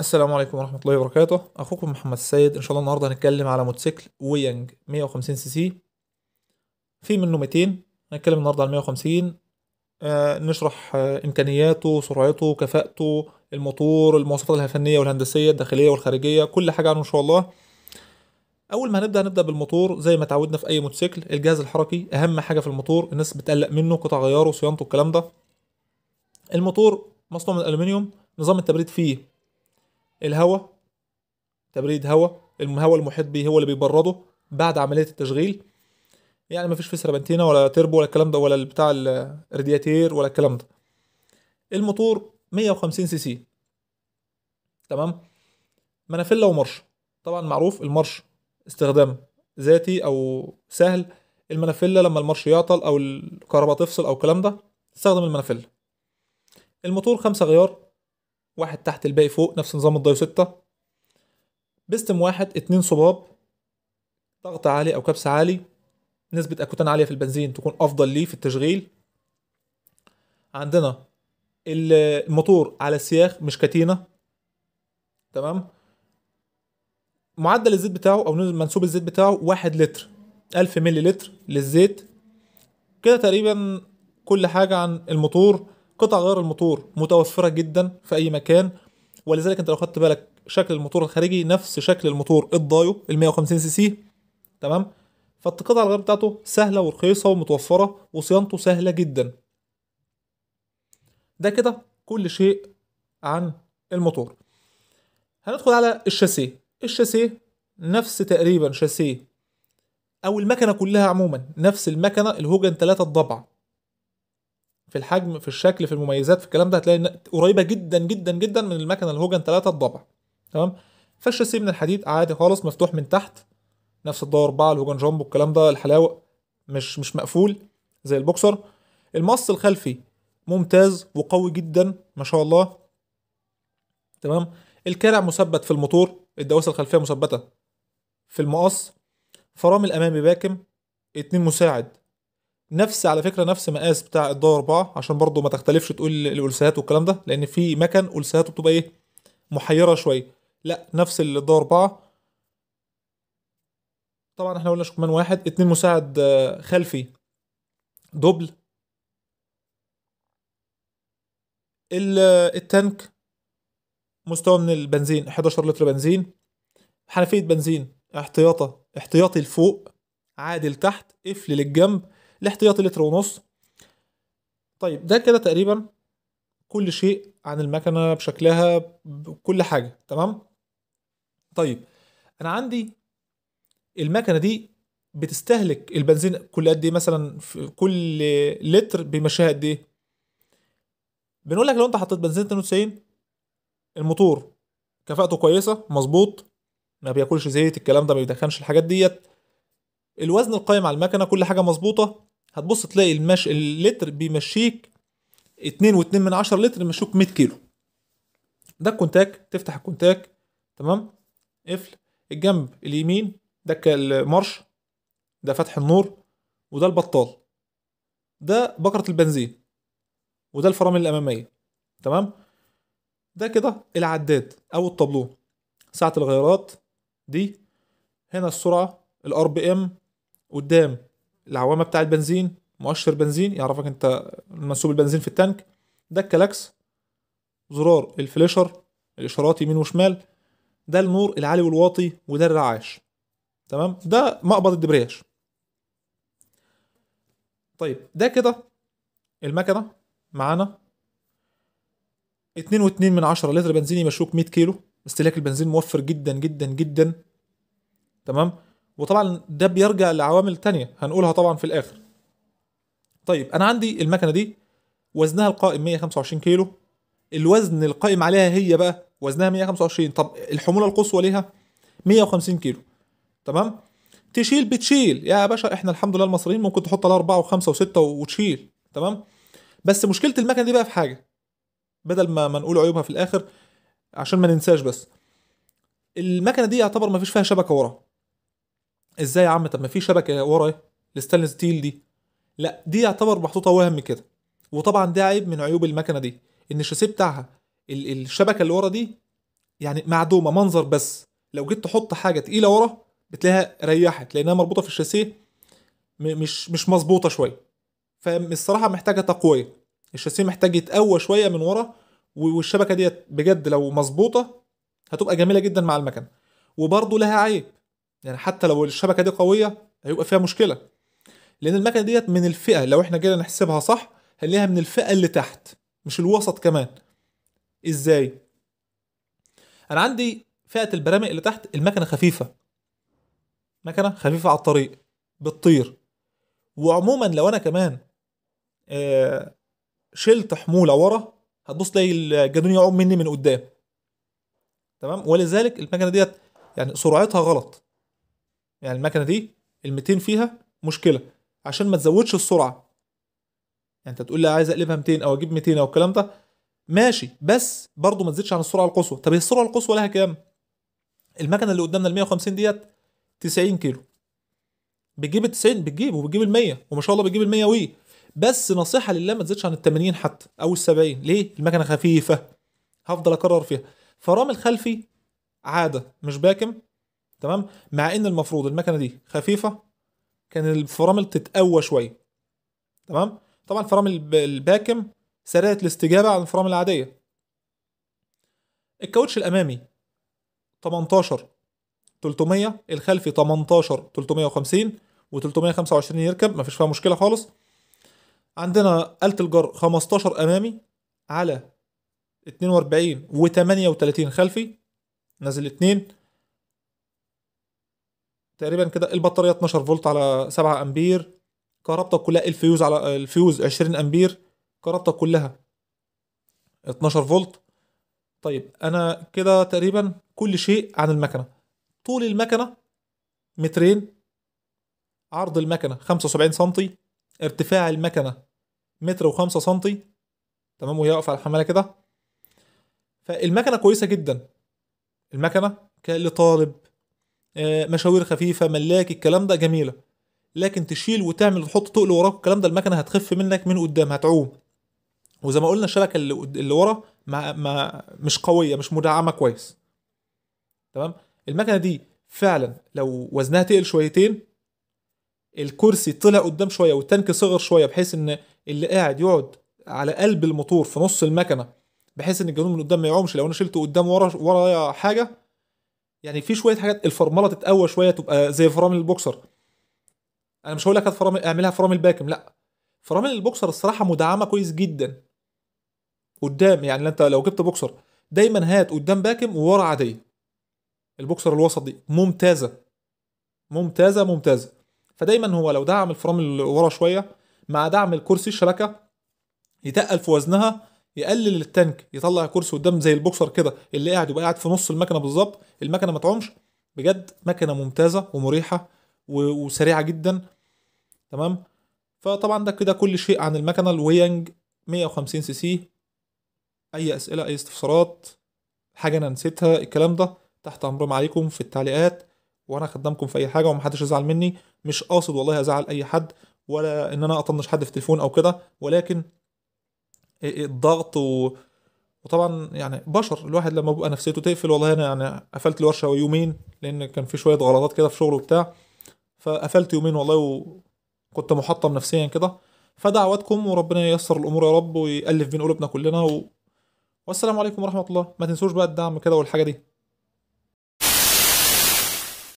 السلام عليكم ورحمة الله وبركاته أخوكم محمد السيد إن شاء الله النهاردة هنتكلم على موتوسيكل ويانج 150 سي سي في منه 200 هنتكلم النهاردة على 150 آه نشرح آه إمكانياته سرعته كفاءته الموتور المواصفات الفنية والهندسية الداخلية والخارجية كل حاجة عنه إن شاء الله أول ما هنبدأ هنبدأ بالموتور زي ما تعودنا في أي موتوسيكل الجهاز الحركي أهم حاجة في الموتور الناس بتقلق منه قطع غياره صيانته الكلام ده الموتور مصنوع من الألومنيوم نظام التبريد فيه الهواء تبريد هواء الهواء المحيط به هو اللي بيبرده بعد عمليه التشغيل يعني مفيش فيه سربنتينا ولا تربو ولا الكلام ده ولا بتاع الرادياتير ولا الكلام ده الموتور 150 سي سي تمام منافله ومرش طبعا معروف المرش استخدام ذاتي او سهل المنافله لما المرش يعطل او الكهرباء تفصل او الكلام ده استخدم المنافله الموتور خمسة غيار واحد تحت الباقي فوق نفس نظام الضيو 6 بيستم واحد اتنين صباب ضغط عالي او كبس عالي نسبة اكوتان عالية في البنزين تكون افضل ليه في التشغيل عندنا الموتور على السياخ مش كتينة تمام معدل الزيت بتاعه او منسوب الزيت بتاعه واحد لتر الف ملي لتر للزيت كده تقريبا كل حاجة عن الموتور قطع غيار الموتور متوفره جدا في اي مكان ولذلك انت لو خدت بالك شكل الموتور الخارجي نفس شكل الموتور الضايو ال 150 سي سي تمام فالقطع الغيار بتاعته سهله ورخيصه ومتوفره وصيانته سهله جدا ده كده كل شيء عن الموتور هندخل على الشاسيه الشاسيه نفس تقريبا شاسيه او المكنه كلها عموما نفس المكنه الهوجن 3 الضبع في الحجم في الشكل في المميزات في الكلام ده هتلاقي قريبه جدا جدا جدا من المكنه الهوجن 3 الضبع تمام فالشاسيه من الحديد عادي خالص مفتوح من تحت نفس الدور 4 الهوجن جامبو الكلام ده الحلاوه مش مش مقفول زي البوكسر المص الخلفي ممتاز وقوي جدا ما شاء الله تمام الكرع مثبت في الموتور الدواسه الخلفيه مثبته في المقص فرامل امامي باكم اتنين مساعد نفس على فكره نفس مقاس بتاع الدور 4 عشان برضو ما تختلفش تقول الالسهات والكلام ده لان في مكن السهاته بتبقى ايه محيره شويه لا نفس الدور 4 طبعا احنا قلنا شكمان واحد اتنين مساعد آه، خلفي دبل آه، التانك مستوى من البنزين 11 لتر بنزين حنفيه بنزين احتياطه احتياطي لفوق عادل تحت قفل للجنب الاحتياطي لتر ونص طيب ده كده تقريبا كل شيء عن المكنة بشكلها بكل حاجة تمام طيب انا عندي المكنة دي بتستهلك البنزين كل قد ايه مثلا في كل لتر بيمشيها قد ايه بنقول لك لو انت حطيت بنزين 92 الموتور كفاءته كويسه مظبوط ما بياكلش زيت الكلام ده ما بيدخنش الحاجات ديت الوزن القائم على المكنه كل حاجه مظبوطه هتبص تلاقي المش... اللتر بيمشيك اتنين واتنين من عشرة لتر بيمشوك مية كيلو ده الكونتاك تفتح الكونتاك تمام قفل الجنب اليمين ده المارش ده فتح النور وده البطال ده بكرة البنزين وده الفرامل الأمامية تمام ده كده العداد أو الطابلو ساعة الغيارات دي هنا السرعة الار بي ام قدام العوامه بتاع البنزين مؤشر بنزين يعرفك انت منسوب البنزين في التانك ده الكلاكس زرار الفليشر الاشارات يمين وشمال ده النور العالي والواطي وده الرعاش تمام ده مقبض الدبرياش طيب ده كده المكنه معانا اتنين واتنين من عشرة لتر بنزين يمشوك 100 كيلو استهلاك البنزين موفر جدا جدا جدا تمام وطبعا ده بيرجع لعوامل تانية هنقولها طبعا في الاخر طيب انا عندي المكنه دي وزنها القائم 125 كيلو الوزن القائم عليها هي بقى وزنها 125 طب الحموله القصوى ليها 150 كيلو تمام تشيل بتشيل يا باشا احنا الحمد لله المصريين ممكن تحط لها 4 و5 و6 وتشيل تمام بس مشكله المكنه دي بقى في حاجه بدل ما, ما نقول عيوبها في الاخر عشان ما ننساش بس المكنه دي يعتبر ما فيش فيها شبكه ورا ازاي يا عم طب ما في شبكه ورا الستانلس ستيل دي لا دي يعتبر محطوطه وهم كده وطبعا ده عيب من عيوب المكنه دي ان الشاسيه بتاعها الشبكه اللي ورا دي يعني معدومه منظر بس لو جيت تحط حاجه تقيله ورا بتلاقيها ريحت لانها مربوطه في الشاسيه مش مش مظبوطه شويه فالصراحه محتاجه تقويه الشاسيه محتاج يتقوى شويه من ورا والشبكه ديت بجد لو مظبوطه هتبقى جميله جدا مع المكنه وبرضه لها عيب يعني حتى لو الشبكه دي قويه هيبقى فيها مشكله لان المكنه ديت من الفئه لو احنا جينا نحسبها صح هنلاقيها من الفئه اللي تحت مش الوسط كمان ازاي انا عندي فئه البرامج اللي تحت المكنه خفيفه مكنه خفيفه على الطريق بتطير وعموما لو انا كمان آه، شلت حموله ورا هتبص تلاقي الجدون يعوم مني من قدام تمام ولذلك المكنه ديت يعني سرعتها غلط يعني المكنه دي ال 200 فيها مشكله عشان ما تزودش السرعه يعني انت تقول لي عايز اقلبها 200 او اجيب 200 او الكلام ده ماشي بس برضه ما تزيدش عن السرعه القصوى طب هي السرعه القصوى لها كام المكنه اللي قدامنا ال 150 ديت 90 كيلو بتجيب ال 90 بتجيب وبتجيب ال 100 وما شاء الله بتجيب ال 100 وي بس نصيحه لله ما تزيدش عن ال 80 حتى او ال 70 ليه المكنه خفيفه هفضل اكرر فيها فرامل خلفي عاده مش باكم تمام مع ان المفروض المكنه دي خفيفه كان الفرامل تتقوى شويه تمام طبعا الفرامل الباكم سريعه الاستجابه عن الفرامل العاديه الكاوتش الامامي 18 300 الخلفي 18 350 و325 يركب مفيش فيها مشكله خالص عندنا آلة الجر 15 امامي على 42 و38 خلفي نازل 2 تقريبا كده البطاريه 12 فولت على 7 امبير كهربته كلها الفيوز على الفيوز 20 امبير كهربته كلها 12 فولت طيب انا كده تقريبا كل شيء عن المكنه طول المكنه مترين عرض المكنه 75 سم ارتفاع المكنه متر و5 سم تمام وهي واقفه على الحماله كده فالمكنه كويسه جدا المكنه كان لطالب آه، مشاوير خفيفه ملاك الكلام ده جميله لكن تشيل وتعمل وتحط تقل وراك الكلام ده المكنه هتخف منك من قدام هتعوم وزي ما قلنا الشبكه اللي ورا ما ما مش قويه مش مدعمه كويس تمام المكنه دي فعلا لو وزنها تقل شويتين الكرسي طلع قدام شويه والتانك صغر شويه بحيث ان اللي قاعد يقعد على قلب الموتور في نص المكنه بحيث ان الجنون من قدام ما يعومش لو انا شلته قدام ورا ورا حاجه يعني في شويه حاجات الفرمله تتقوى شويه تبقى زي فرامل البوكسر انا مش هقول لك فرامل اعملها فرامل باكم لا فرامل البوكسر الصراحه مدعمه كويس جدا قدام يعني انت لو جبت بوكسر دايما هات قدام باكم وورا عاديه البوكسر الوسط دي ممتازه ممتازه ممتازه فدايما هو لو دعم الفرامل ورا شويه مع دعم الكرسي الشبكه يتقل في وزنها يقلل التانك يطلع كرسي قدام زي البوكسر كده اللي قاعد يبقى قاعد في نص المكنه بالظبط المكنه ما تعومش بجد مكنه ممتازه ومريحه وسريعه جدا تمام فطبعا ده كده كل شيء عن المكنه الويانج 150 سي سي اي اسئله اي استفسارات حاجه انا نسيتها الكلام ده تحت امرهم عليكم في التعليقات وانا خدامكم في اي حاجه ومحدش يزعل مني مش قاصد والله ازعل اي حد ولا ان انا اطنش حد في تليفون او كده ولكن الضغط و... وطبعا يعني بشر الواحد لما بيبقى نفسيته تقفل والله انا يعني قفلت الورشه يومين لان كان في شويه غلطات كده في شغله وبتاع فقفلت يومين والله وكنت محطم نفسيا كده فدعواتكم وربنا ييسر الامور يا رب ويالف بين قلوبنا كلنا و... والسلام عليكم ورحمه الله ما تنسوش بقى الدعم كده والحاجه دي